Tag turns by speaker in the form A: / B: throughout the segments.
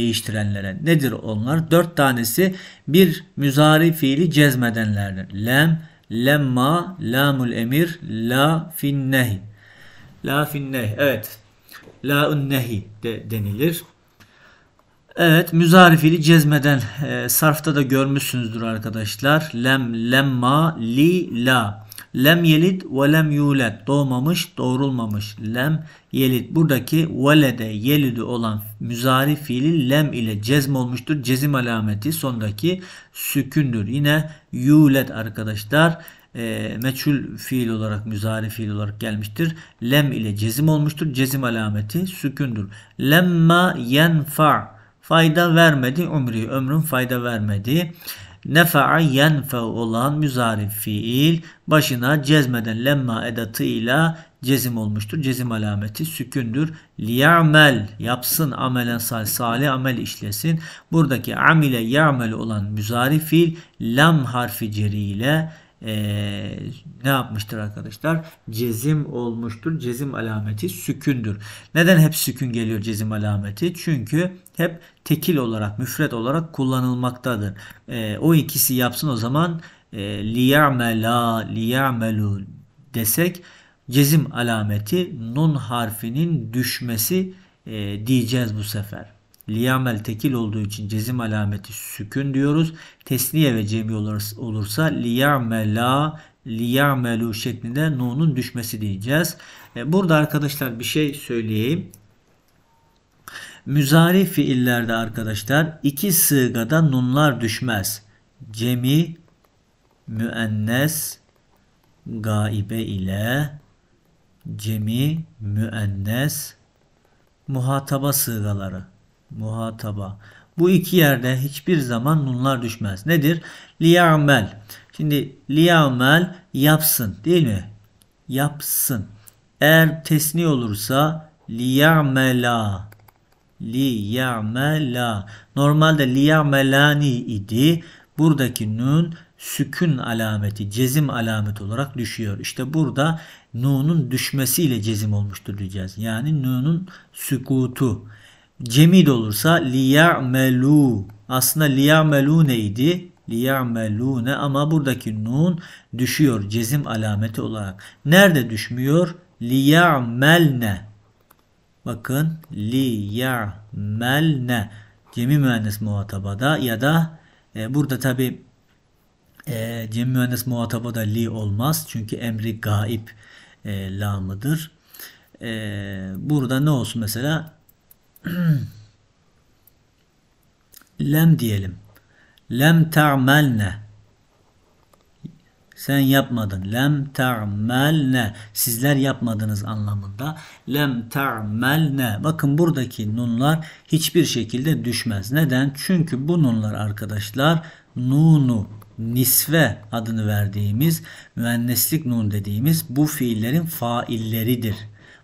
A: değiştirenlere. Nedir onlar? Dört tanesi bir müzari fiili cezmedenlerdir. Lem, lemma, lamul emir, la fin nehi. La fin nehi. Evet. La un nehi de denilir. Evet müzari fiili cezmeden e, sarfta da görmüşsünüzdür arkadaşlar. Lem, lemma, li, la. Lem yelit, ve lem yulet. Doğmamış, doğrulmamış. Lem yelit. Buradaki velede yelidi olan müzari fiili lem ile cezm olmuştur. Cezim alameti sondaki sükündür. Yine yulet arkadaşlar e, meçhul fiil olarak müzari fiil olarak gelmiştir. Lem ile cezim olmuştur. Cezim alameti sükündür. Lemma yenfa fayda vermedi umri ömrün fayda vermedi. Nefa'a yenfe olan müzarif fiil başına cezmeden lemma ile cezim olmuştur. Cezim alameti sükündür. Liya'mel yapsın amelen salih, salih amel işlesin. Buradaki amile ya'mel olan müzarif fiil lam harfi ceri ile e, ne yapmıştır arkadaşlar? Cezim olmuştur. Cezim alameti sükündür. Neden hep sükün geliyor cezim alameti? Çünkü hep tekil olarak, müfred olarak kullanılmaktadır. E, o ikisi yapsın o zaman e, liya'mela, liya'melu desek cezim alameti nun harfinin düşmesi e, diyeceğiz bu sefer liyamel tekil olduğu için cezim alameti sükün diyoruz. Tesniye ve cemi olursa liyamela liyamelu şeklinde nunun düşmesi diyeceğiz. E, burada arkadaşlar bir şey söyleyeyim. Müzari fiillerde arkadaşlar iki sığgada nunlar düşmez. Cemi, müennes, gaibe ile cemi, müennes, muhataba sığgaları muhataba. Bu iki yerde hiçbir zaman nunlar düşmez. Nedir? Liyamel. Şimdi liyamel yapsın değil mi? Yapsın. Eğer tesni olursa liyamela. Liyamela. Normalde liyamelani idi. Buradaki nun sükün alameti, cezim alameti olarak düşüyor. İşte burada nunun düşmesiyle cezim olmuştur diyeceğiz. Yani nunun sükutu. Cemil olursa liya'melû. Aslında liya'melû neydi? ne? ama buradaki nun düşüyor cezim alameti olarak. Nerede düşmüyor? Liya'melne. Bakın liya'melne. Cemi mühendis muhatabada ya da e, burada tabi e, cemi mühendis muhatabada li olmaz. Çünkü emri gaib e, lamıdır. E, burada ne olsun mesela? lem diyelim. Lem ta'melne. Sen yapmadın. Lem ta'melne. Sizler yapmadınız anlamında. Lem ta'melne. Bakın buradaki nunlar hiçbir şekilde düşmez. Neden? Çünkü bu nunlar arkadaşlar nunu nisve adını verdiğimiz müenneslik nun dediğimiz bu fiillerin failleridir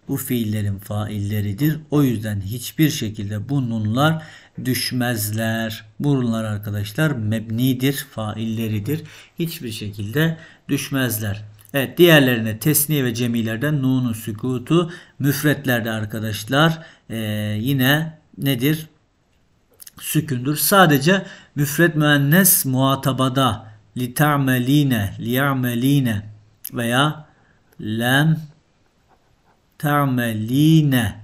A: bu fiillerin failleridir. O yüzden hiçbir şekilde bu nunlar düşmezler. Bunlar arkadaşlar mebnidir, failleridir. Hiçbir şekilde düşmezler. Evet diğerlerine tesni ve cemilerden nunun sükutu müfretlerde arkadaşlar e, yine nedir? Sükündür. Sadece müfret müennes muhatabada li ta'meline, li veya lem ta'meline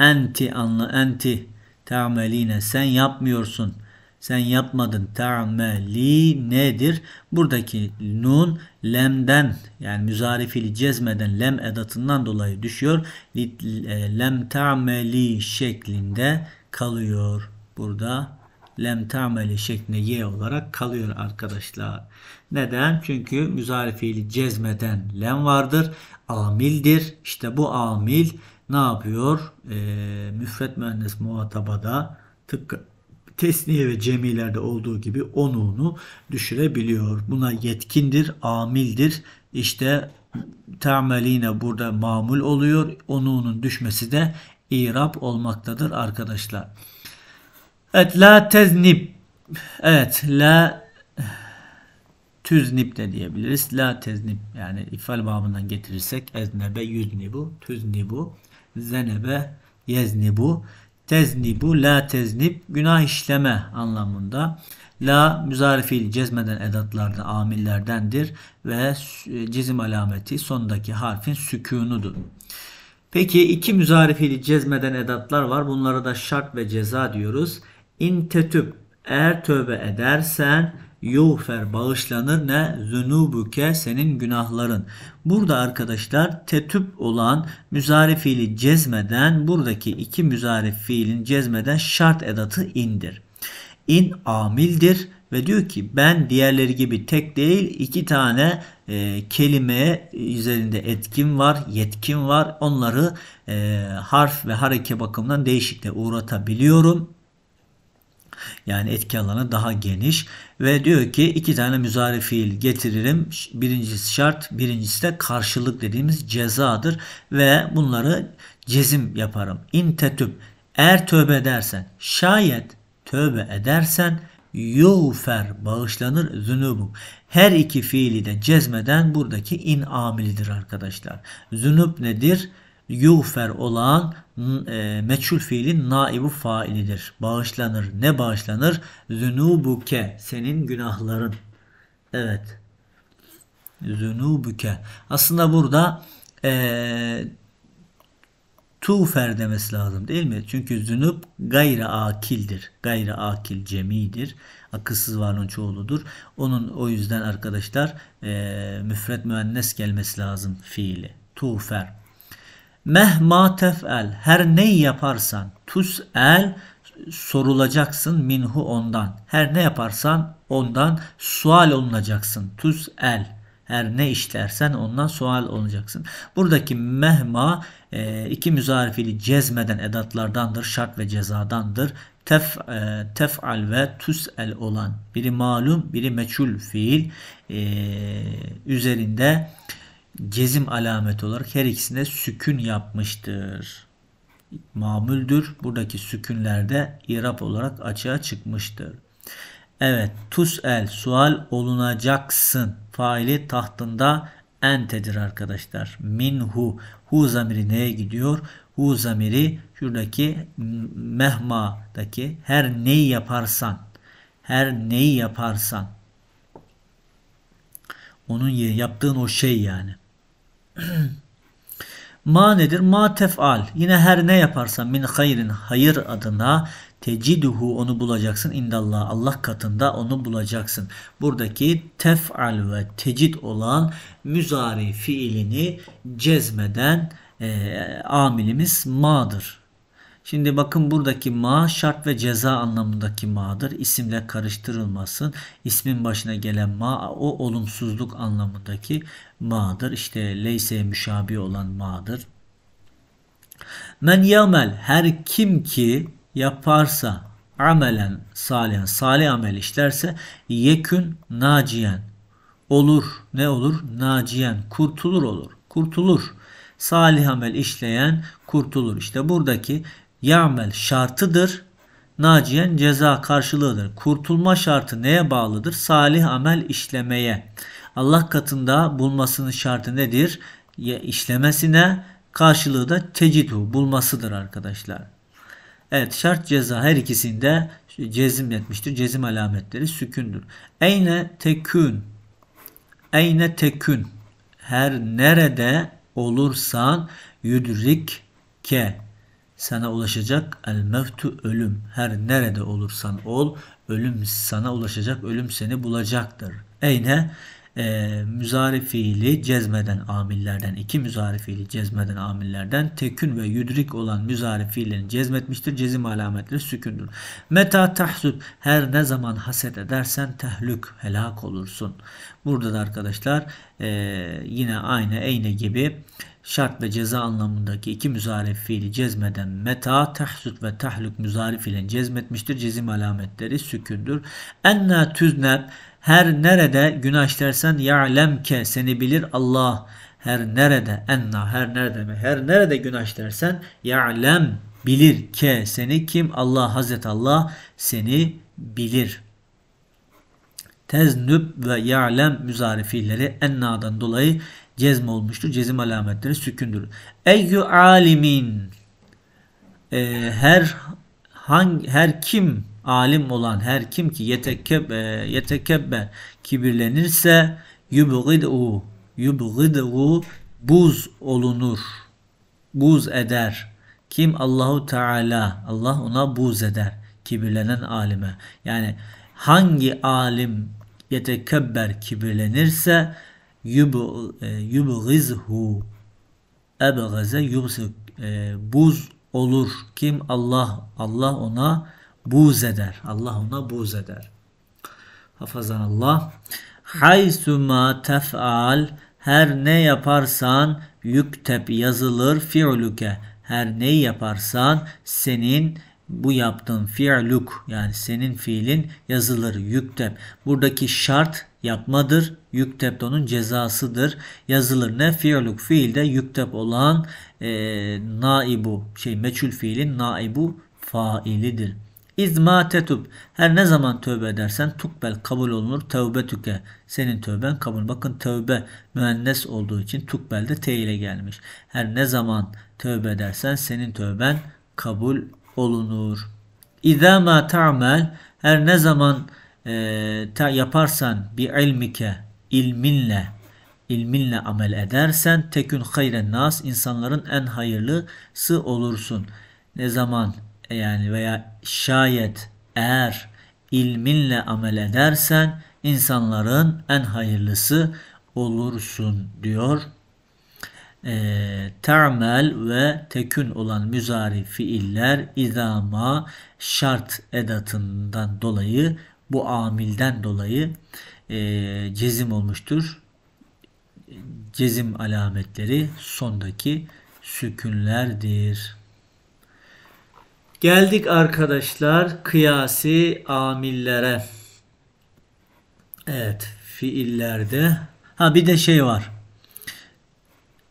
A: enti anla enti ta'meline sen yapmıyorsun sen yapmadın ta'meli nedir? Buradaki nun lemden yani müzarifili cezmeden lem edatından dolayı düşüyor. E, lem ta'meli şeklinde kalıyor. Burada lem ta'meli şeklinde ye olarak kalıyor arkadaşlar. Neden? Çünkü müzarifili cezmeden lem vardır amildir. İşte bu amil ne yapıyor? E, müfret mühendis muhatabada tıpkı tesniye ve cemilerde olduğu gibi onuğunu düşürebiliyor. Buna yetkindir, amildir. İşte temeline burada mamul oluyor. Onuğunun düşmesi de irab olmaktadır arkadaşlar. Evet la teznib. Evet la Tüznib de diyebiliriz. La teznib yani ifal babından getirirsek eznebe yüznibu, tüznibu, zenebe yeznibu, teznibu, la teznib günah işleme anlamında. La müzarifil cezmeden edatlarda amillerdendir ve cizim alameti sondaki harfin sükunudur. Peki iki müzarifili cezmeden edatlar var. Bunlara da şart ve ceza diyoruz. İntetüp eğer tövbe edersen yuğfer bağışlanır ne zünubuke senin günahların. Burada arkadaşlar tetüp olan müzari fiili cezmeden buradaki iki müzari fiilin cezmeden şart edatı indir. İn amildir ve diyor ki ben diğerleri gibi tek değil iki tane e, kelime üzerinde etkin var, yetkin var. Onları e, harf ve hareke bakımından değişikliğe uğratabiliyorum yani etki alanı daha geniş. Ve diyor ki iki tane müzari fiil getiririm. Birincisi şart, birincisi de karşılık dediğimiz cezadır. Ve bunları cezim yaparım. İn Eğer tövbe edersen, şayet tövbe edersen yufer bağışlanır zünubum. Her iki fiili de cezmeden buradaki in amilidir arkadaşlar. Zünub nedir? yufer olan e, meçhul fiilin naibu failidir. Bağışlanır. Ne bağışlanır? Zünubuke. Senin günahların. Evet. Zünubuke. Aslında burada e, tufer demesi lazım değil mi? Çünkü zünüp gayri akildir. Gayri akil cemidir. Akılsız varlığın çoğuludur. Onun o yüzden arkadaşlar e, müfret müennes gelmesi lazım fiili. Tufer. Mehma tef'el her ne yaparsan tus el sorulacaksın minhu ondan. Her ne yaparsan ondan sual olunacaksın. Tus el her ne işlersen ondan sual olacaksın. Buradaki mehma e, iki müzarifili cezmeden edatlardandır, şart ve cezadandır. Tef, e, tef'al ve el olan biri malum biri meçhul fiil e, üzerinde Gezim alameti olarak her ikisine sükün yapmıştır. Mamüldür. Buradaki sükünlerde irap olarak açığa çıkmıştır. Evet. el sual olunacaksın. Faili tahtında entedir arkadaşlar. Minhu. Hu zamiri neye gidiyor? Hu zamiri şuradaki mehma'daki her neyi yaparsan her neyi yaparsan onun yaptığın o şey yani. ma nedir? Ma tefal. Yine her ne yaparsan min hayrin hayır adına teciduhu onu bulacaksın. İndallah Allah katında onu bulacaksın. Buradaki tefal ve tecid olan müzari fiilini cezmeden e, amilimiz ma'dır. Şimdi bakın buradaki ma şart ve ceza anlamındaki ma'dır. İsimle karıştırılmasın. İsmin başına gelen ma o olumsuzluk anlamındaki ma'dır. İşte leyse müşabi olan ma'dır. Men yamel her kim ki yaparsa amelen salihen salih amel işlerse yekün naciyen olur ne olur naciyen kurtulur olur kurtulur salih amel işleyen kurtulur işte buradaki Yamel şartıdır. Naciyen ceza karşılığıdır. Kurtulma şartı neye bağlıdır? Salih amel işlemeye. Allah katında bulmasının şartı nedir? İşlemesine karşılığı da tecidu bulmasıdır arkadaşlar. Evet şart ceza her ikisinde cezim yetmiştir. Cezim alametleri sükündür. Eyne tekün. Eyne tekün. Her nerede olursan yudrik ke sana ulaşacak. El mevtu ölüm. Her nerede olursan ol ölüm sana ulaşacak. Ölüm seni bulacaktır. Eyne e, ee, müzari fiili cezmeden amillerden iki müzari fiili cezmeden amillerden tekün ve yudrik olan müzari fiilini cezmetmiştir. Cezim alametleri sükündür. Meta tahsud her ne zaman haset edersen tehlük helak olursun. Burada da arkadaşlar e, yine aynı eyne gibi şart ve ceza anlamındaki iki müzarif fiili cezmeden meta, tahsut ve tahluk müzarif ile cezmetmiştir. Cezim alametleri sükündür. Enna tüzneb her nerede günah işlersen ya'lemke seni bilir Allah. Her nerede enna her nerede mi? Her nerede günah işlersen ya'lem bilir ke seni kim? Allah Hazreti Allah seni bilir teznüb ve ya'lem müzarifileri ennadan dolayı cezm olmuştur. Cezim alametleri sükündür. Eyyü alimin e, her hangi her kim alim olan her kim ki yetekebbe, yetekebbe kibirlenirse yubgidu yubgidu buz olunur. Buz eder. Kim Allahu Teala Allah ona buz eder kibirlenen alime. Yani hangi alim yetekebber kibirlenirse yubghizhu ebgaze yubsik e, buz olur. Kim? Allah. Allah ona buz eder. Allah ona buz eder. Hafazan Allah. Haysuma tef'al her ne yaparsan yüktep yazılır fi'luke. Her ne yaparsan senin bu yaptığın fi'luk yani senin fiilin yazılır yüktep. Buradaki şart yapmadır. Yüktep de onun cezasıdır. Yazılır ne? Fiiluk fiilde yüktep olan e, naibu şey meçhul fiilin naibu failidir. İzma tetub. Her ne zaman tövbe edersen tukbel kabul olunur. Tövbe tüke. Senin tövben kabul. Bakın tövbe müennes olduğu için tukbel de te ile gelmiş. Her ne zaman tövbe edersen senin tövben kabul olunur. İzâ ta'mel. Her ne zaman e, ta yaparsan bi ilmike ilminle ilminle amel edersen tekün hayren nas insanların en hayırlısı olursun. Ne zaman e, yani veya şayet eğer ilminle amel edersen insanların en hayırlısı olursun diyor. E, ee, Te'mel ve tekün olan müzari fiiller izama şart edatından dolayı bu amilden dolayı e, cezim olmuştur. Cezim alametleri sondaki sükünlerdir. Geldik arkadaşlar kıyasi amillere. Evet fiillerde. Ha bir de şey var.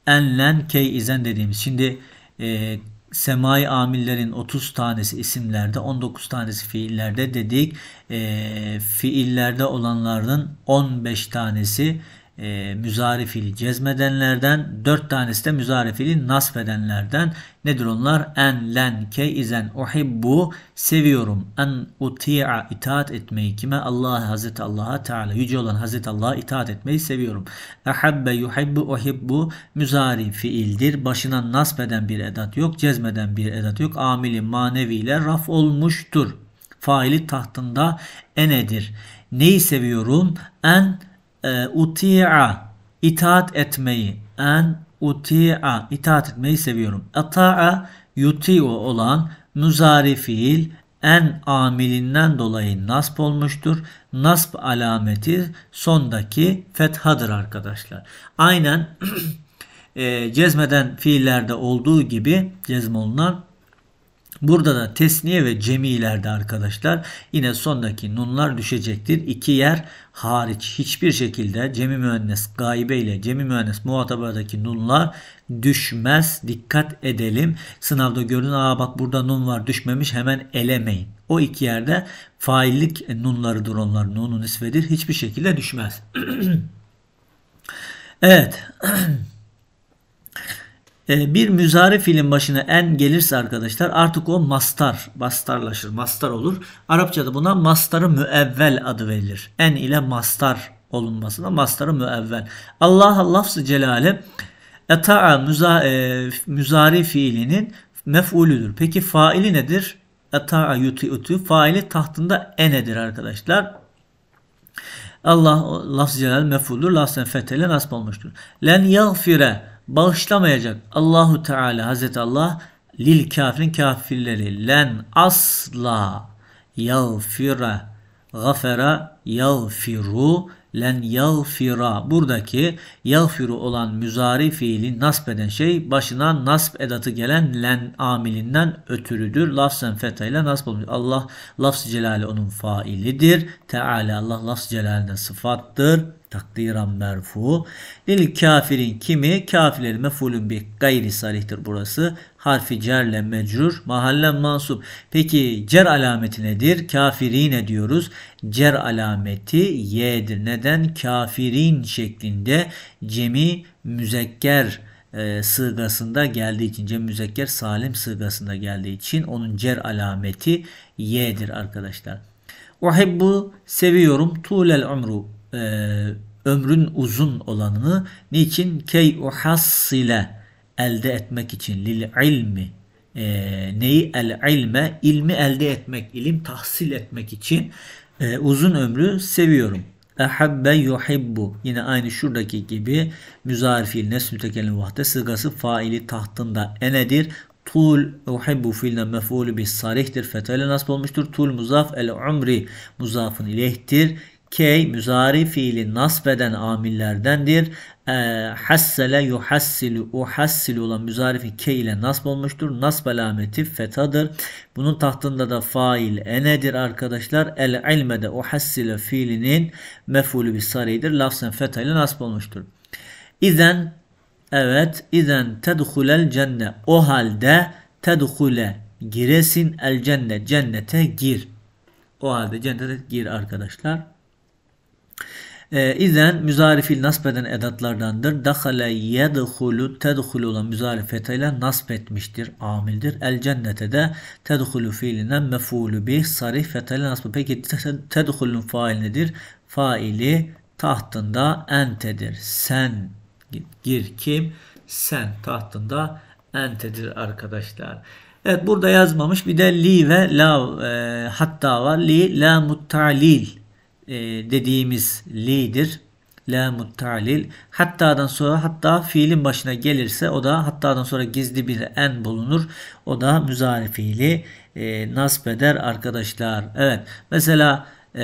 A: Enlen key izen dediğimiz. Şimdi e, semai amillerin 30 tanesi isimlerde 19 tanesi fiillerde dedik. E, fiillerde olanların 15 tanesi e, müzarifili cezmedenlerden, dört tanesi de müzarifili nasfedenlerden Nedir onlar? En, len, ke, izen, uhibbu, seviyorum. En, uti'a, itaat etmeyi kime? Allah, Hazreti Allah'a Teala, yüce olan Hazreti Allah'a itaat etmeyi seviyorum. Ehabbe, yuhibbu, uhibbu, müzari fiildir. Başına nasfeden bir edat yok, cezmeden bir edat yok. Amili maneviyle raf olmuştur. Faili tahtında enedir. Neyi seviyorum? En e, uti'a itaat etmeyi en uti'a itaat etmeyi seviyorum. Ata'a yuti'u olan muzari fiil en amilinden dolayı nasp olmuştur. Nasp alameti sondaki fethadır arkadaşlar. Aynen e, cezmeden fiillerde olduğu gibi cezm olunan Burada da tesniye ve cemilerde arkadaşlar yine sondaki nunlar düşecektir. İki yer hariç hiçbir şekilde cemi müennes gaibe ile cemi müennes muhatabadaki nunlar düşmez. Dikkat edelim. Sınavda görün aa bak burada nun var düşmemiş hemen elemeyin. O iki yerde faillik nunlarıdır onlar. Nunun isvedir hiçbir şekilde düşmez. evet. Ee, bir müzari fiilin başına en gelirse arkadaşlar artık o mastar, bastarlaşır, mastar olur. Arapçada buna mastarı müevvel adı verilir. En ile mastar olunmasına mastarı müevvel. Allah lafzı celale eta'a müza, e, müzari fiilinin mef'ulüdür. Peki faili nedir? Eta'a yuti'utu faili tahtında enedir arkadaşlar. Allah lafz celal mef'uldur. Lafzen fethele nasb olmuştur. Len yagfire bağışlamayacak Allahu Teala Hazreti Allah lil kafirin kafirleri len asla yağfire gafera yağfiru len yağfira buradaki yağfiru olan müzari fiili nasp eden şey başına nasp edatı gelen len amilinden ötürüdür. Lafzen fetayla nasp olmuş. Allah lafz celali onun failidir. Teala Allah lafz celalinden sıfattır takdiran merfu. Lil kafirin kimi? Kafirlerin mefulün bi gayri salihtir burası. Harfi cerle mecrur. Mahallen mansup. Peki cer alameti nedir? Kafirine diyoruz. Cer alameti y'dir. Neden? Kafirin şeklinde cemi müzekker e, sığgasında geldiği için cem müzekker salim sığgasında geldiği için onun cer alameti y'dir arkadaşlar. Uhibbu seviyorum tulel umru e, ömrün uzun olanını niçin key uhas ile elde etmek için lil ilmi e, neyi el ilme ilmi elde etmek ilim tahsil etmek için e, uzun ömrü seviyorum Ehabbe yuhibbu. Yine aynı şuradaki gibi müzahir fiil nesnü tekelin vahde sıgası faili tahtında enedir. Tul uhibbu filne mef'ulü bir sarihtir. fetale nasb olmuştur. Tul muzaf el umri muzafın ilehtir. Key müzari fiili nasbeden amillerdendir. E, hassele yuhassilu uhassilu olan müzarifi key ile nasb olmuştur. Nasb alameti fetadır. Bunun tahtında da fail enedir arkadaşlar. El ilmede uhassile fiilinin mefulü bir sarıydır. Lafzen feta ile nasb olmuştur. İzen evet izen tedhulel cenne o halde tedhule giresin el cennet cennete gir. O halde cennete gir arkadaşlar. E, İzen müzarifil eden edatlardandır. Dakale yedhulu tedhulu olan müzarif fetayla nasb etmiştir. Amildir. El cennete de tedhulu fiilinden mefulü bih sarih fetayla nasb. Peki tedhulun fail nedir? Faili tahtında entedir. Sen gir kim? Sen tahtında entedir arkadaşlar. Evet burada yazmamış. Bir de li ve la e, hatta var. Li la muttalil e, dediğimiz li'dir. La muttalil. Hattadan sonra hatta fiilin başına gelirse o da hattadan sonra gizli bir en bulunur. O da müzari fiili e, nasp eder arkadaşlar. Evet mesela e,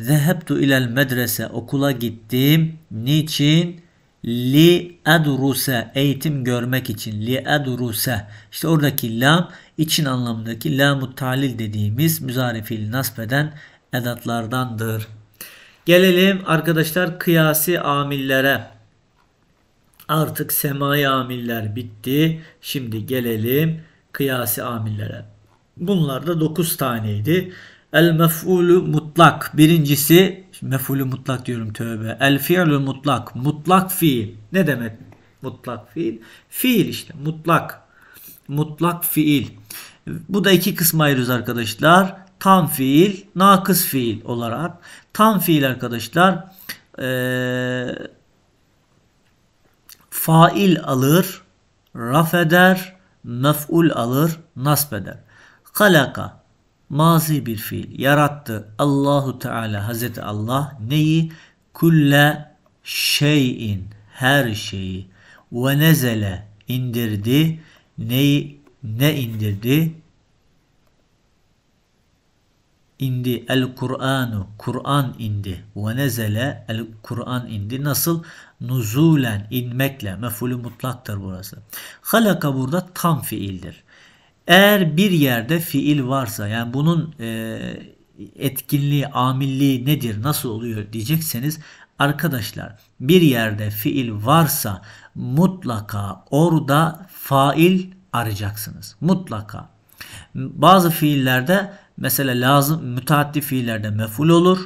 A: zehebtu ilel medrese okula gittim. Niçin? Li edruse eğitim görmek için. Li edruse. İşte oradaki lam için anlamındaki lamu talil dediğimiz müzari fiil nasbeden edatlardandır. Gelelim arkadaşlar kıyasi amillere. Artık semai amiller bitti. Şimdi gelelim kıyasi amillere. Bunlar da 9 taneydi. El mef'ulu mutlak. Birincisi mef'ulu mutlak diyorum tövbe. El fi'lu mutlak. Mutlak fiil. Ne demek mutlak fiil? Fiil işte mutlak. Mutlak fiil. Bu da iki kısma ayırıyoruz arkadaşlar. Tam fiil, nakıs fiil olarak. Tam fiil arkadaşlar e, fail alır, raf eder, mef'ul alır, nasb eder. Kalaka mazi bir fiil yarattı. Allahu Teala Hazreti Allah neyi? Kulle şeyin her şeyi ve nezele indirdi. Neyi ne indirdi? indi el Kur'anu Kur'an indi ve nezele el Kur'an indi nasıl nuzulen inmekle mefulü mutlaktır burası. Halaka burada tam fiildir. Eğer bir yerde fiil varsa yani bunun e, etkinliği, amilliği nedir, nasıl oluyor diyecekseniz arkadaşlar bir yerde fiil varsa mutlaka orada fail arayacaksınız. Mutlaka. Bazı fiillerde Mesela lazım müteaddi fiillerde meful olur.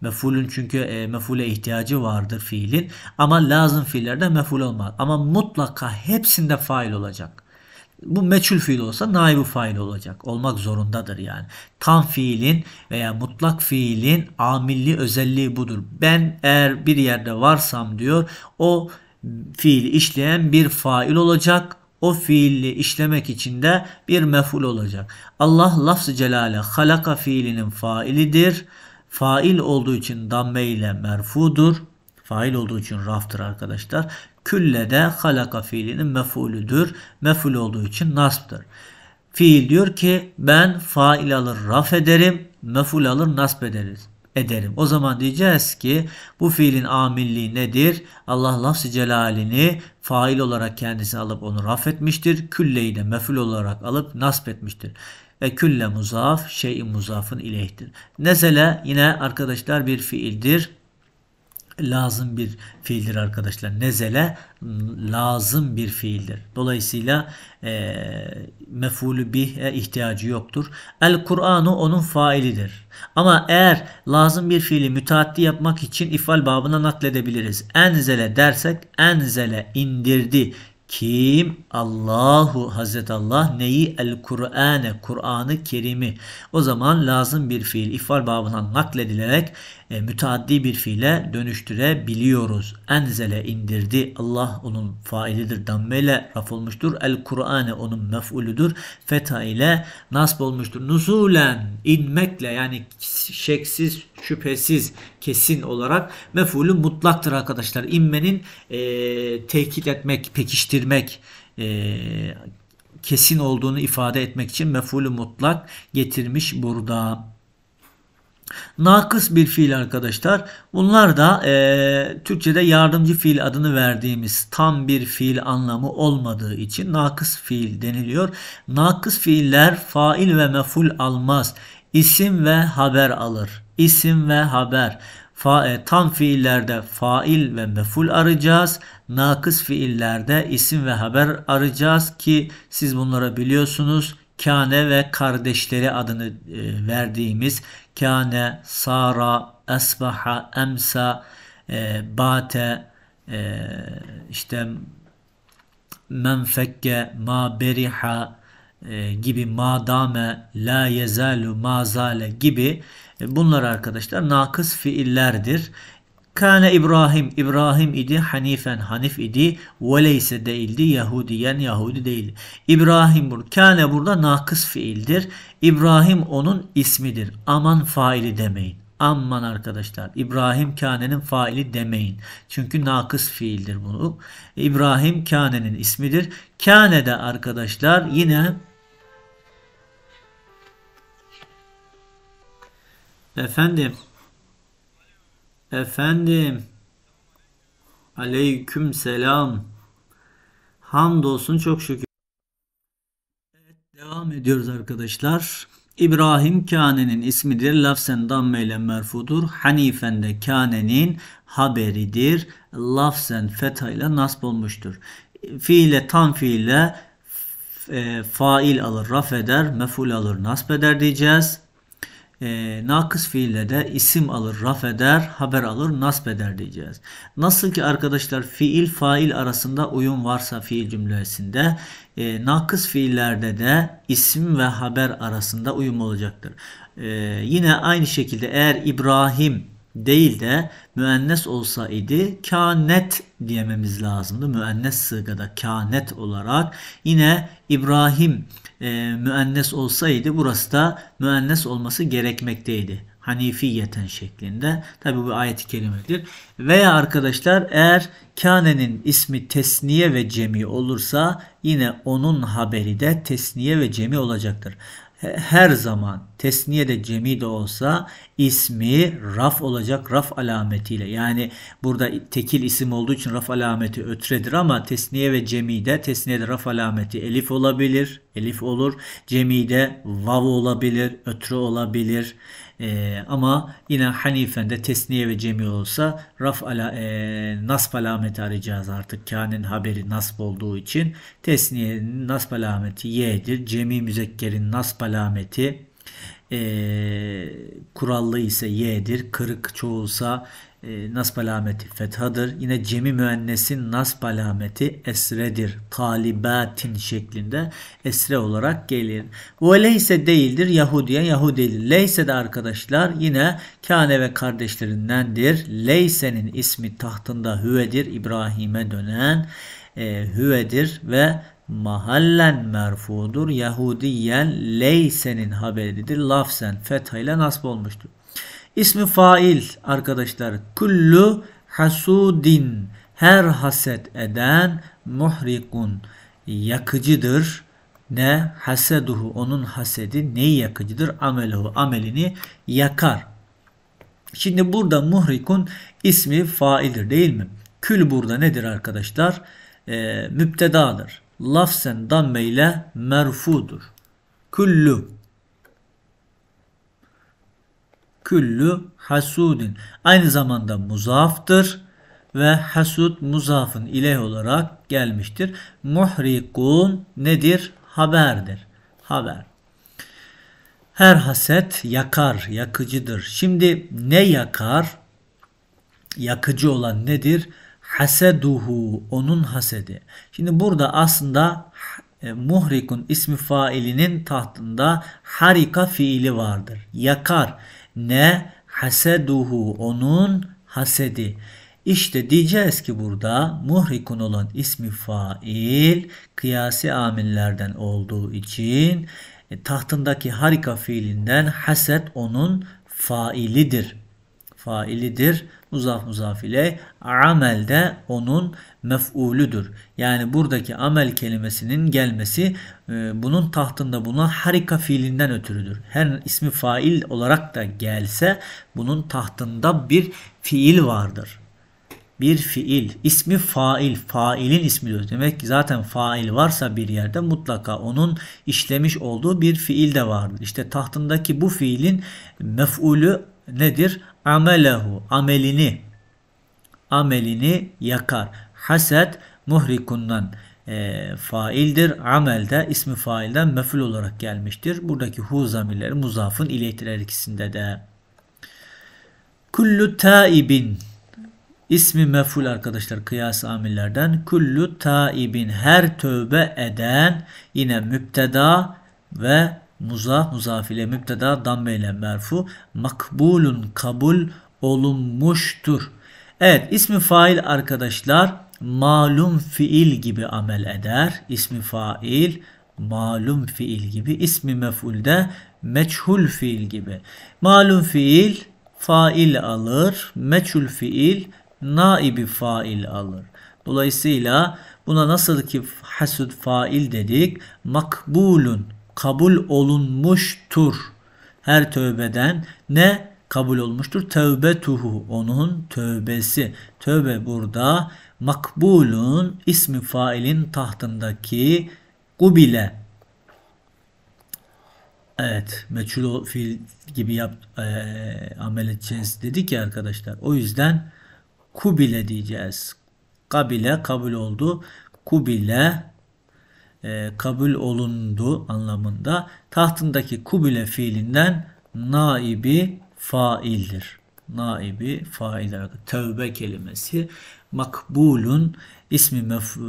A: Mefulün çünkü e, mefule ihtiyacı vardır fiilin. Ama lazım fiillerde meful olmaz. Ama mutlaka hepsinde fail olacak. Bu meçhul fiil olsa naibu fail olacak. Olmak zorundadır yani. Tam fiilin veya mutlak fiilin amilli özelliği budur. Ben eğer bir yerde varsam diyor o fiil işleyen bir fail olacak o fiili işlemek için de bir meful olacak. Allah lafz-ı celale halaka fiilinin failidir. Fail olduğu için damme ile merfudur. Fail olduğu için raftır arkadaşlar. Külle de halaka fiilinin mefulüdür. Meful olduğu için nasptır. Fiil diyor ki ben fail alır raf ederim, meful alır nasb ederiz ederim. O zaman diyeceğiz ki bu fiilin amilliği nedir? Allah lafz-ı celalini fail olarak kendisi alıp onu raf etmiştir. Külleyi de meful olarak alıp nasp etmiştir. Ve külle muzaf şeyi muzafın ileyhtir. Nesele yine arkadaşlar bir fiildir lazım bir fiildir arkadaşlar. Nezele lazım bir fiildir. Dolayısıyla e, mefulü bih'e ihtiyacı yoktur. El Kur'an'ı onun failidir. Ama eğer lazım bir fiili müteaddi yapmak için ifal babına nakledebiliriz. Enzele dersek enzele indirdi. Kim? Allahu Hazreti Allah neyi? El Kur'an'e, Kur'anı Kerim'i. O zaman lazım bir fiil ifal babından nakledilerek e, müteaddi bir fiile dönüştürebiliyoruz. Enzele indirdi. Allah onun failidir. Damme ile raf olmuştur. El Kur'an'ı onun mef'ulüdür. Feta ile nasb olmuştur. Nuzulen inmekle yani şeksiz, şüphesiz, kesin olarak mef'ulü mutlaktır arkadaşlar. İnmenin e, tehkit etmek, pekiştirmek e, kesin olduğunu ifade etmek için mef'ulü mutlak getirmiş burada. Nakıs bir fiil arkadaşlar. Bunlar da e, Türkçe'de yardımcı fiil adını verdiğimiz tam bir fiil anlamı olmadığı için nakıs fiil deniliyor. Nakıs fiiller fail ve meful almaz. İsim ve haber alır. İsim ve haber. Fa, e, tam fiillerde fail ve meful arayacağız. Nakıs fiillerde isim ve haber arayacağız ki siz bunları biliyorsunuz. Kane ve kardeşleri adını e, verdiğimiz Kâne, sara, esbaha, emsa, e, bate, e, işte menfekke, ma beriha e, gibi madame, la yezalu, mazale gibi e, bunlar arkadaşlar nakıs fiillerdir. Kâne İbrahim, İbrahim idi, hanifen, hanif idi, veleyse değildi, Yahudiyen, Yahudi değil. İbrahim, bur kâne burada nakıs fiildir. İbrahim onun ismidir. Aman faili demeyin. Aman arkadaşlar. İbrahim kânenin faili demeyin. Çünkü nakıs fiildir bunu. İbrahim kânenin ismidir. Kâne de arkadaşlar yine efendim Efendim. Aleyküm selam. Hamdolsun çok şükür. Evet devam ediyoruz arkadaşlar. İbrahim Kâne'nin ismidir. Lafzen damme ile merfudur. Hanifen de Kâne'nin haberidir. Lafzen feta ile nasb olmuştur. Fiile tam fiile e, fail alır, raf eder, meful alır, nasb eder diyeceğiz e, nakıs fiille de isim alır, raf eder, haber alır, nasb eder diyeceğiz. Nasıl ki arkadaşlar fiil fail arasında uyum varsa fiil cümlesinde e, nakıs fiillerde de isim ve haber arasında uyum olacaktır. E, yine aynı şekilde eğer İbrahim değil de müennes olsaydı kânet diyememiz lazımdı. Müennes sığgada kânet olarak yine İbrahim e, müennes olsaydı burası da müennes olması gerekmekteydi. Hanifiyeten şeklinde. Tabi bu ayet-i kerimedir. Veya arkadaşlar eğer kane'nin ismi tesniye ve cemi olursa yine onun haberi de tesniye ve cemi olacaktır her zaman tesniye de cemi de olsa ismi raf olacak raf alametiyle. Yani burada tekil isim olduğu için raf alameti ötredir ama tesniye ve cemide de raf alameti elif olabilir, elif olur. Cemide vav olabilir, ötre olabilir. E, ama yine Hanifende tesniye ve cemi olsa raf ala e, nasb alameti arayacağız artık. Kâne'nin haberi nasb olduğu için tesniye nasb alameti y'dir. Cemi müzekkerin nasb alameti e, kurallı ise y'dir. Kırık çoğulsa ee, nasb alameti fethadır. Yine cemi müennesin nasb alameti esredir. Talibatin şeklinde esre olarak gelir. Ve leyse değildir Yahudiye Yahudidir. Leyse de arkadaşlar yine kâne ve kardeşlerindendir. Leyse'nin ismi tahtında hüvedir. İbrahim'e dönen e, hüvedir ve mahallen merfudur. Yahudiyen leysenin haberidir. Lafzen fethayla nasb olmuştur. İsmi fail arkadaşlar. Kullu hasudin. Her haset eden muhrikun. Yakıcıdır. Ne? Haseduhu. Onun hasedi neyi yakıcıdır? Ameluhu. Amelini yakar. Şimdi burada muhrikun ismi faildir değil mi? Kül burada nedir arkadaşlar? Ee, müptedadır. Lafsen damme ile merfudur. Küllü Küllü hasudin. Aynı zamanda muzaftır ve hasud muzafın ileh olarak gelmiştir. Muhrikun nedir? Haberdir. Haber. Her haset yakar, yakıcıdır. Şimdi ne yakar? Yakıcı olan nedir? Haseduhu, onun hasedi. Şimdi burada aslında e, muhrikun ismi failinin tahtında harika fiili vardır. Yakar. Ne? Haseduhu onun hasedi. İşte diyeceğiz ki burada muhrikun olan ismi fail kıyasi amillerden olduğu için e, tahtındaki harika fiilinden haset onun failidir. Failidir. Muzaf muzaf ile amel de onun mef'ulüdür. Yani buradaki amel kelimesinin gelmesi e, bunun tahtında bulunan harika fiilinden ötürüdür. Her ismi fail olarak da gelse bunun tahtında bir fiil vardır. Bir fiil, ismi fail, failin ismidir. Demek ki zaten fail varsa bir yerde mutlaka onun işlemiş olduğu bir fiil de vardır. İşte tahtındaki bu fiilin mef'ulü nedir? Amelehu, amelini, amelini yakar. Haset muhrikundan e, faildir. amelde ismi failden meful olarak gelmiştir. Buradaki hu zamirleri muzafın iletiler ikisinde de. Kullu taibin ismi meful arkadaşlar kıyas amillerden. Kullu taibin her tövbe eden yine müpteda ve muzaf muzaf ile müpteda damme ile merfu makbulun kabul olunmuştur. Evet ismi fail arkadaşlar malum fiil gibi amel eder. İsmi fail malum fiil gibi. ismi mef'ulde meçhul fiil gibi. Malum fiil fail alır. Meçhul fiil naibi fail alır. Dolayısıyla buna nasıl ki hasud fail dedik. Makbulun kabul olunmuştur. Her tövbeden ne kabul olmuştur? tuhu, onun tövbesi. Tövbe burada makbulun ismi failin tahtındaki kubile Evet, meçhul fiil gibi yap, e, amel edeceğiz dedik ya arkadaşlar. O yüzden kubile diyeceğiz. Kabile kabul oldu. Kubile e, kabul olundu anlamında. Tahtındaki kubile fiilinden naibi faildir. Naibi faildir. Tövbe kelimesi makbulun ismi mef e,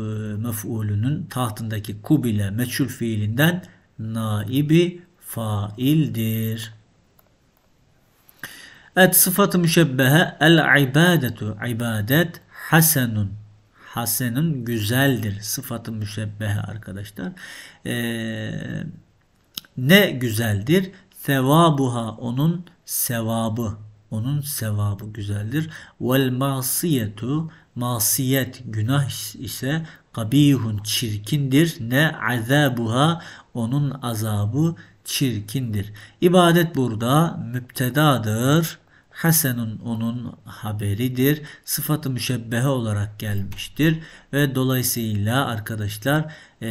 A: mef'ulünün tahtındaki kubile meçhul fiilinden naibi faildir. Et sıfatı müşebbehe el ibadetu ibadet hasenun hasenun güzeldir sıfatı müşebbehe arkadaşlar. Ee, ne güzeldir? Sevabuha onun sevabı. Onun sevabı güzeldir. Vel masiyetu masiyet, günah ise kabihun çirkindir. Ne azabuha onun azabı çirkindir. İbadet burada müptedadır. Hasenun onun haberidir. Sıfatı müşebbehe olarak gelmiştir. Ve dolayısıyla arkadaşlar ee,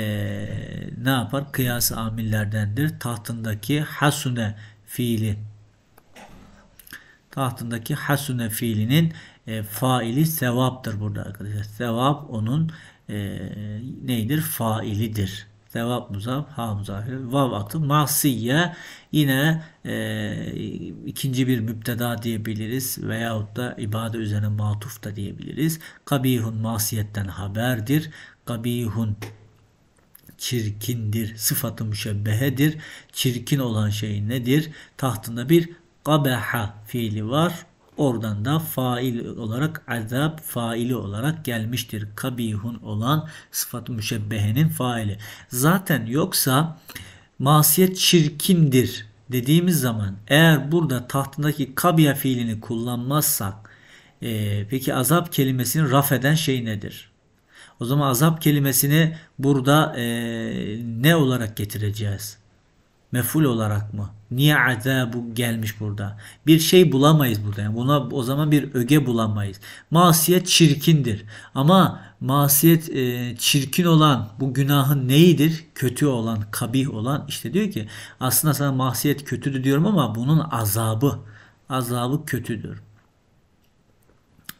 A: ne yapar? Kıyas amillerdendir. Tahtındaki hasune fiili tahtındaki hasune fiilinin e, faili sevaptır burada arkadaşlar. Sevap onun e, neydir? Failidir. Sevap muzaf, ha muzafir, vav atı, masiye yine e, ikinci bir müpteda diyebiliriz veyahut da ibadet üzerine matuf da diyebiliriz. Kabihun masiyetten haberdir. Kabihun çirkindir. Sıfatı müşebbehedir. Çirkin olan şey nedir? Tahtında bir kabeha fiili var. Oradan da fail olarak azap faili olarak gelmiştir. Kabihun olan sıfat müşebbehenin faili. Zaten yoksa masiyet çirkindir dediğimiz zaman eğer burada tahtındaki kabiye fiilini kullanmazsak e, peki azap kelimesini raf eden şey nedir? O zaman azap kelimesini burada e, ne olarak getireceğiz? Meful olarak mı? Niye azabu gelmiş burada? Bir şey bulamayız burada. Yani buna o zaman bir öge bulamayız. Masiyet çirkindir. Ama masiyet e, çirkin olan bu günahın neyidir? Kötü olan, kabih olan işte diyor ki aslında sana masiyet kötüdür diyorum ama bunun azabı azabı kötüdür.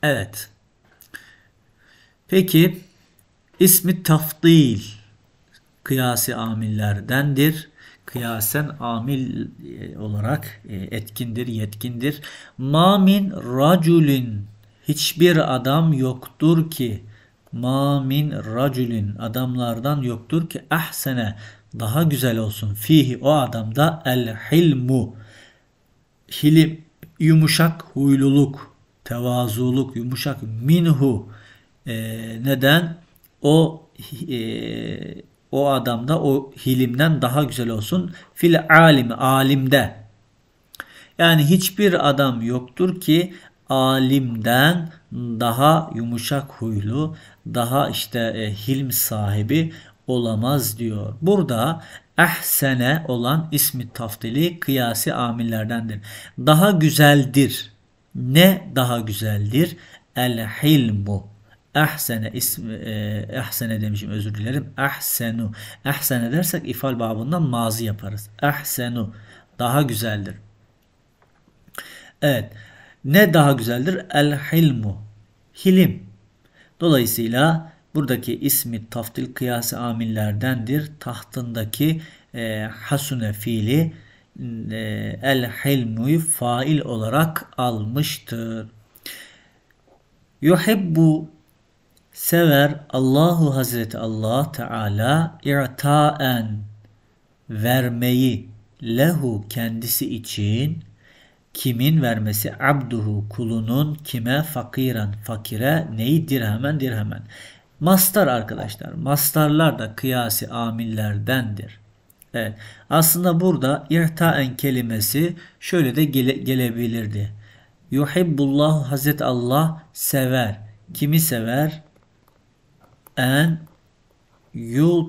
A: Evet. Peki ismi tafdil kıyasi amillerdendir kıyasen amil e, olarak e, etkindir, yetkindir. Ma min raculin hiçbir adam yoktur ki ma min raculin adamlardan yoktur ki ahsene daha güzel olsun fihi o adamda el hilmu hilim yumuşak huyluluk tevazuluk yumuşak minhu e, neden o e, o adamda o hilimden daha güzel olsun. Fil alim alimde. Yani hiçbir adam yoktur ki alimden daha yumuşak huylu, daha işte e, hilm sahibi olamaz diyor. Burada ehsene olan ismi taftili kıyasi amillerdendir. Daha güzeldir. Ne daha güzeldir? El hilmu. Ahsene ism e, ahsene demişim özür dilerim. Ahsenu. Ahsene dersek ifal babından mazi yaparız. Ahsenu daha güzeldir. Evet. Ne daha güzeldir? El hilmu. Hilim. Dolayısıyla buradaki ismi taftil kıyası amillerdendir. Tahtındaki e, hasune fiili e, el hilmuyu fail olarak almıştır. Yuhibbu sever Allahu Hazreti Allah Teala irtaen vermeyi lehu kendisi için kimin vermesi abduhu kulunun kime fakiran fakire neyi dirhemen dirhemen mastar arkadaşlar mastarlar da kıyasi amillerdendir evet. aslında burada irtaen kelimesi şöyle de gele, gelebilirdi yuhibbullahu hazret Allah sever kimi sever en yul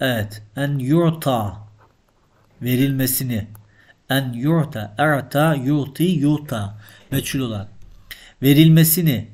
A: evet en yurta verilmesini en yurta erta yurti yurta meçhul olan verilmesini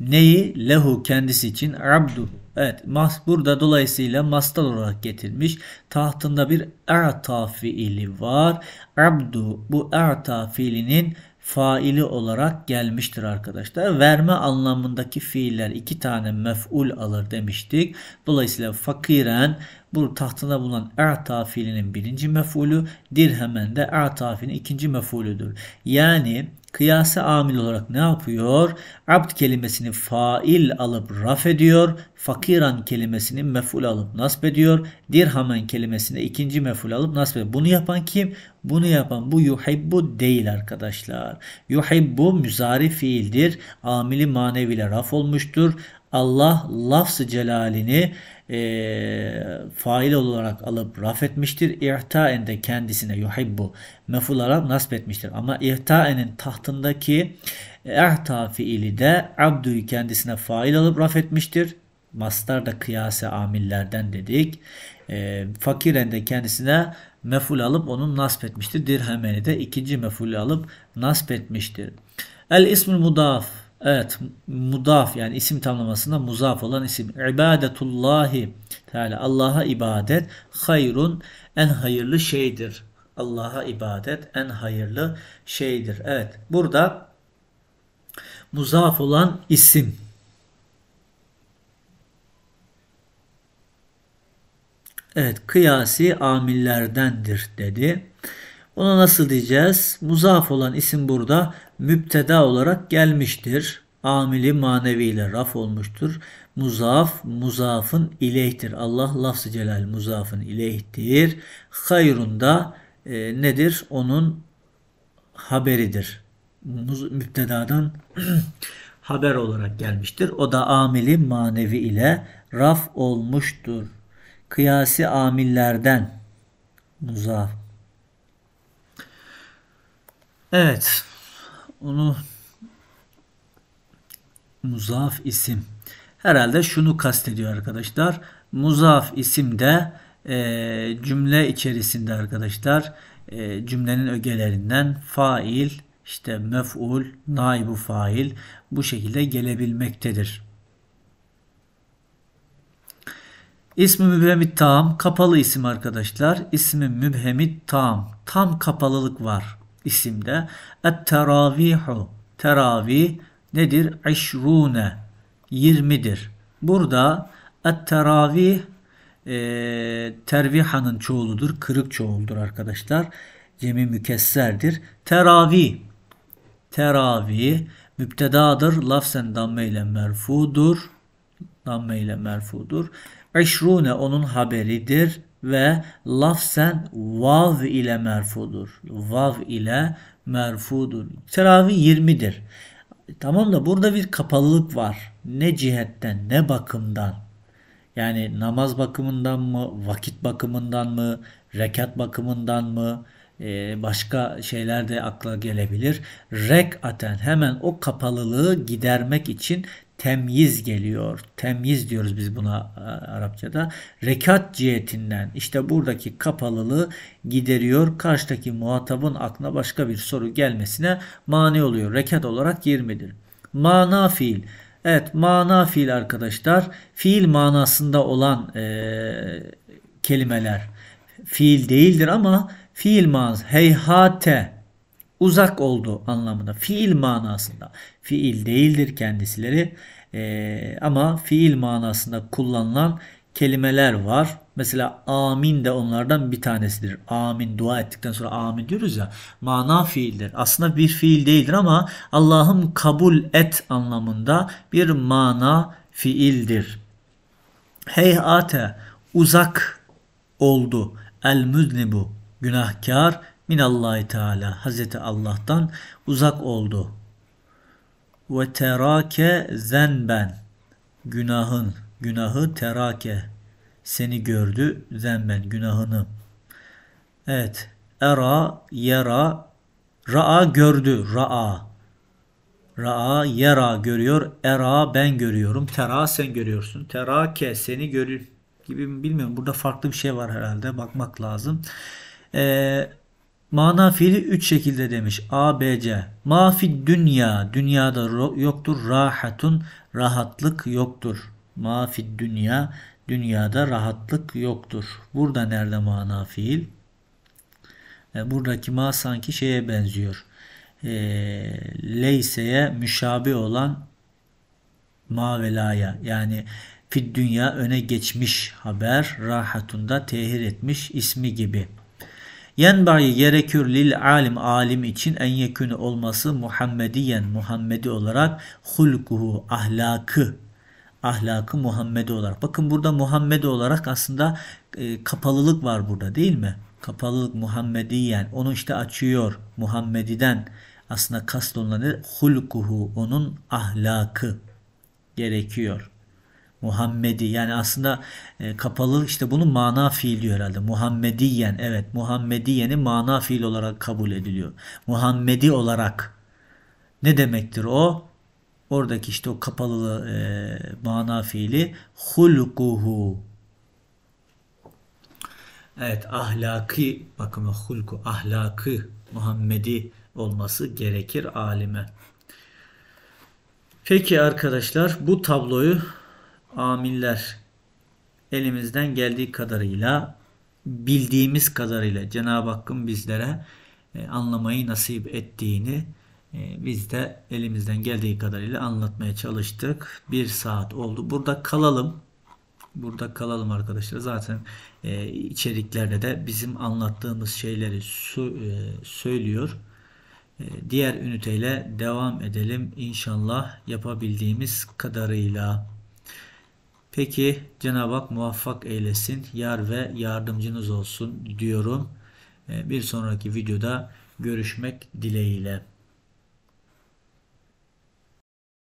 A: neyi lehu kendisi için abdu evet mas burada dolayısıyla mastal olarak getirmiş tahtında bir erta fiili var abdu bu erta fiilinin faili olarak gelmiştir arkadaşlar. Verme anlamındaki fiiller iki tane mef'ul alır demiştik. Dolayısıyla fakiren bu tahtında bulunan e'ta fiilinin birinci mef'ulü, dirhemen de e'ta fiilinin ikinci mef'ulüdür. Yani kıyası amil olarak ne yapıyor? Abd kelimesini fail alıp raf ediyor. Fakiran kelimesini meful alıp nasb ediyor. Dirhamen kelimesini ikinci meful alıp nasb ediyor. Bunu yapan kim? Bunu yapan bu yuhibbu değil arkadaşlar. Yuhibbu müzari fiildir. Amili maneviyle raf olmuştur. Allah lafz celalini e, fail olarak alıp raf etmiştir. İhtaen de kendisine yuhibbu meful olarak nasip etmiştir. Ama ihtaenin tahtındaki ihta fiili de abdüyü kendisine fail alıp raf etmiştir. Mastar da kıyase amillerden dedik. E, fakiren de kendisine meful alıp onun nasip etmiştir. Dirhemeni de ikinci meful alıp nasip etmiştir. El ismül mudaf Evet, mudaf yani isim tamlamasında muzaf olan isim. İbadetullahi Teala Allah'a ibadet hayrun en hayırlı şeydir. Allah'a ibadet en hayırlı şeydir. Evet, burada muzaf olan isim. Evet, kıyasi amillerdendir dedi. Ona nasıl diyeceğiz? Muzaf olan isim burada müpteda olarak gelmiştir. Amili maneviyle raf olmuştur. Muzaf, muzafın ileyhtir. Allah lafz-ı celal muzafın ileyhtir. Hayrun e, nedir? Onun haberidir. Müptedadan haber olarak gelmiştir. O da amili manevi ile raf olmuştur. Kıyasi amillerden muzaf Evet. Onu muzaf isim. Herhalde şunu kastediyor arkadaşlar. Muzaf isim de e, cümle içerisinde arkadaşlar e, cümlenin ögelerinden fail, işte mef'ul, naibu fail bu şekilde gelebilmektedir. İsmi mübhemit tam kapalı isim arkadaşlar. İsmi mübhemit tam. Tam kapalılık var isimde. Et-teravihu. Teravih nedir? İşrune. 20'dir. Burada et-teravih e, tervihanın çoğuludur. Kırık çoğuludur arkadaşlar. Cemi mükesserdir. Teravih. Teravih müptedadır. Lafzen damme ile merfudur. Damme ile merfudur. Eşrune onun haberidir ve Lafsen vav ile merfudur. Vav ile merfudur. Teravih 20'dir. Tamam da burada bir kapalılık var. Ne cihetten ne bakımdan. Yani namaz bakımından mı, vakit bakımından mı, rekat bakımından mı, ee, başka şeyler de akla gelebilir. Rek aten hemen o kapalılığı gidermek için temyiz geliyor. Temyiz diyoruz biz buna e, Arapçada. Rekat cihetinden işte buradaki kapalılığı gideriyor. Karşıdaki muhatabın aklına başka bir soru gelmesine mani oluyor. Rekat olarak 20'dir. Mana fiil. Evet mana fiil arkadaşlar. Fiil manasında olan e, kelimeler. Fiil değildir ama fiil manası. Heyhate uzak oldu anlamında. Fiil manasında. Fiil değildir kendisileri e, ama fiil manasında kullanılan kelimeler var. Mesela amin de onlardan bir tanesidir. Amin dua ettikten sonra amin diyoruz ya. Mana fiildir. Aslında bir fiil değildir ama Allah'ım kabul et anlamında bir mana fiildir. Heyate uzak oldu. El müznibu günahkar minallahi teala Hazreti Allah'tan uzak oldu. Ve terake zenben günahın günahı terake seni gördü zenben günahını. Evet. Era yera raa gördü raa. Ra'a yera görüyor. Era ben görüyorum. Tera sen görüyorsun. Terake seni görür gibi bilmiyorum. Burada farklı bir şey var herhalde. Bakmak lazım. Eee Mana fiili üç şekilde demiş. A, B, C. Ma fi dünya. Dünyada yoktur. Rahatun. Rahatlık yoktur. Ma fi dünya. Dünyada rahatlık yoktur. Burada nerede mana fiil? E, buradaki ma sanki şeye benziyor. E, leyseye müşabi olan ma velaya. Yani fid dünya öne geçmiş haber rahatunda tehir etmiş ismi gibi. Yenbari gerekür lil alim alim için en yekünü olması Muhammediyen Muhammedi olarak hulkuhu ahlakı ahlakı Muhammedi olarak. Bakın burada Muhammedi olarak aslında e, kapalılık var burada değil mi? Kapalılık Muhammediyen onu işte açıyor Muhammedi'den aslında kast olunan hulkuhu onun ahlakı gerekiyor. Muhammedi yani aslında e, kapalı işte bunun mana diyor herhalde. Muhammediyen evet Muhammediyen'i mana fiil olarak kabul ediliyor. Muhammedi olarak ne demektir o? Oradaki işte o kapalı e, mana fiili hulkuhu. Evet ahlaki bakımı hulku ahlakı Muhammedi olması gerekir alime. Peki arkadaşlar bu tabloyu amiller elimizden geldiği kadarıyla bildiğimiz kadarıyla Cenab-ı Hakk'ın bizlere e, anlamayı nasip ettiğini e, biz de elimizden geldiği kadarıyla anlatmaya çalıştık. Bir saat oldu. Burada kalalım. Burada kalalım arkadaşlar. Zaten e, içeriklerde de bizim anlattığımız şeyleri söylüyor. diğer üniteyle devam edelim. İnşallah yapabildiğimiz kadarıyla. Peki Cenab-ı Hak muvaffak eylesin, yar ve yardımcınız olsun diyorum. Ee, bir sonraki videoda görüşmek dileğiyle.